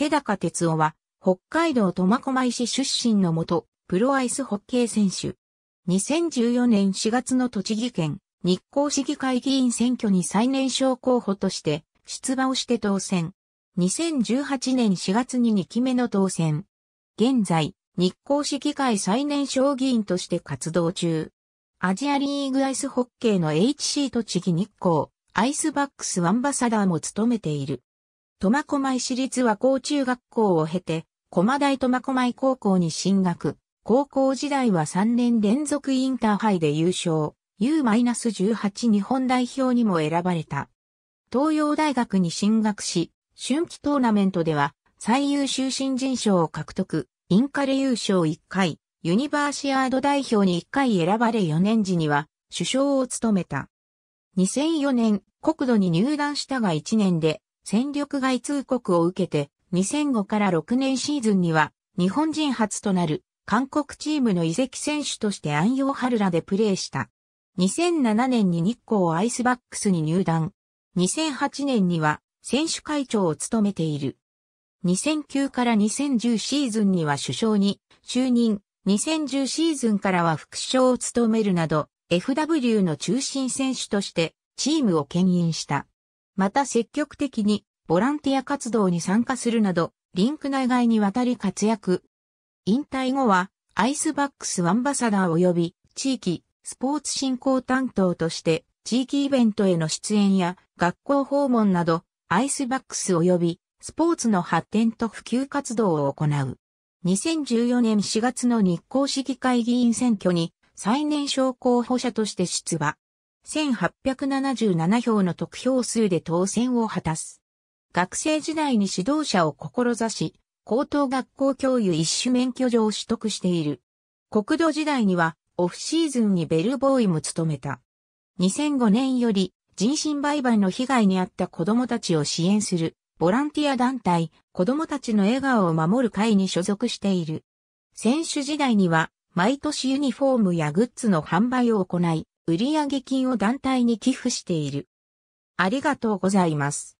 瀬高哲夫は、北海道苫小牧市出身のもと、プロアイスホッケー選手。2014年4月の栃木県日光市議会議員選挙に最年少候補として出馬をして当選。2018年4月に2期目の当選。現在、日光市議会最年少議員として活動中。アジアリーグアイスホッケーの HC 栃木日光、アイスバックスアンバサダーも務めている。苫小牧市立和光中学校を経て、駒大苫小牧高校に進学。高校時代は3年連続インターハイで優勝。U-18 日本代表にも選ばれた。東洋大学に進学し、春季トーナメントでは最優秀新人賞を獲得。インカレ優勝1回、ユニバーシアード代表に1回選ばれ4年時には首相を務めた。2004年、国土に入団したが1年で戦力外通告を受けて、2005から6年シーズンには、日本人初となる、韓国チームの移籍選手として安陽春らでプレーした。2007年に日光アイスバックスに入団。2008年には選手会長を務めている。2009から2010シーズンには首相に就任。2010シーズンからは副首相を務めるなど、FW の中心選手としてチームを牽引した。また積極的にボランティア活動に参加するなど、リンク内外にわたり活躍。引退後は、アイスバックスアンバサダー及び、地域、スポーツ振興担当として、地域イベントへの出演や、学校訪問など、アイスバックス及び、スポーツの発展と普及活動を行う。2014年4月の日光市議会議員選挙に、最年少候補者として出馬。1877票の得票数で当選を果たす。学生時代に指導者を志し、高等学校教諭一種免許状を取得している。国土時代にはオフシーズンにベルボーイも務めた。2005年より人身売買の被害に遭った子供たちを支援するボランティア団体子供たちの笑顔を守る会に所属している。選手時代には毎年ユニフォームやグッズの販売を行い、売上金を団体に寄付している。ありがとうございます。